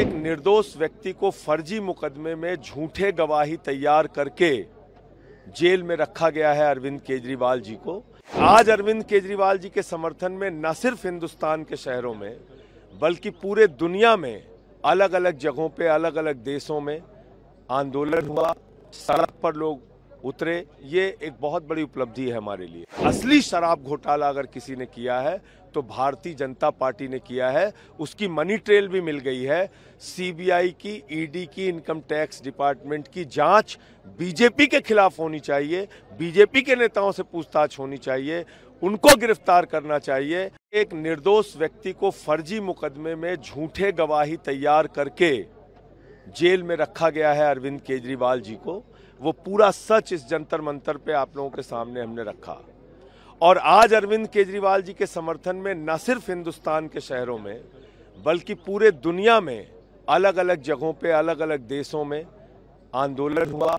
एक निर्दोष व्यक्ति को फर्जी मुकदमे में झूठे गवाही तैयार करके जेल में रखा गया है अरविंद केजरीवाल जी को आज अरविंद केजरीवाल जी के समर्थन में न सिर्फ हिंदुस्तान के शहरों में बल्कि पूरे दुनिया में अलग अलग जगहों पे अलग अलग देशों में आंदोलन हुआ सड़क पर लोग उतरे ये एक बहुत बड़ी उपलब्धि है हमारे लिए असली शराब घोटाला अगर किसी ने किया है तो भारतीय जनता पार्टी ने किया है उसकी मनी ट्रेल भी मिल गई है सीबीआई की ईडी e की इनकम टैक्स डिपार्टमेंट की जांच बीजेपी के खिलाफ होनी चाहिए बीजेपी के नेताओं से पूछताछ होनी चाहिए उनको गिरफ्तार करना चाहिए एक निर्दोष व्यक्ति को फर्जी मुकदमे में झूठे गवाही तैयार करके जेल में रखा गया है अरविंद केजरीवाल जी को वो पूरा सच इस जंतर मंतर पे आप लोगों के सामने हमने रखा और आज अरविंद केजरीवाल जी के समर्थन में न सिर्फ हिंदुस्तान के शहरों में बल्कि पूरे दुनिया में अलग अलग जगहों पे अलग अलग देशों में आंदोलन हुआ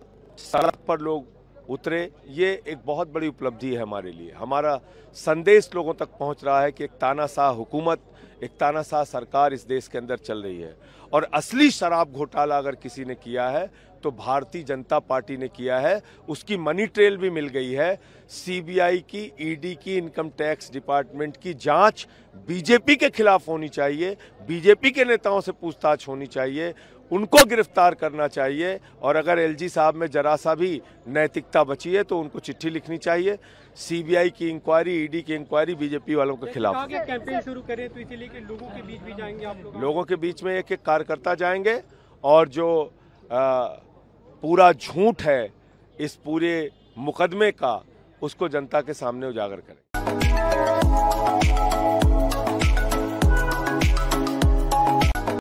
सड़क पर लोग उतरे ये एक बहुत बड़ी उपलब्धि है हमारे लिए हमारा संदेश लोगों तक पहुंच रहा है कि एक तानाशाह हुकूमत एक तानाशाह सरकार इस देश के अंदर चल रही है और असली शराब घोटाला अगर किसी ने किया है तो भारतीय जनता पार्टी ने किया है उसकी मनी ट्रेल भी मिल गई है सीबीआई की ईडी e की इनकम टैक्स डिपार्टमेंट की जांच बीजेपी के खिलाफ होनी चाहिए बीजेपी के नेताओं से पूछताछ होनी चाहिए उनको गिरफ्तार करना चाहिए और अगर एलजी साहब में जरा सा भी नैतिकता बची है तो उनको चिट्ठी लिखनी चाहिए सीबीआई की इंक्वायरी ईडी e की इंक्वायरी बीजेपी वालों के खिलाफ कैंपेन शुरू करें तो इसीलिए कि लोगों के बीच भी जाएंगे आप लोगों के बीच में एक एक कार्यकर्ता जाएंगे और जो आ, पूरा झूठ है इस पूरे मुकदमे का उसको जनता के सामने उजागर करें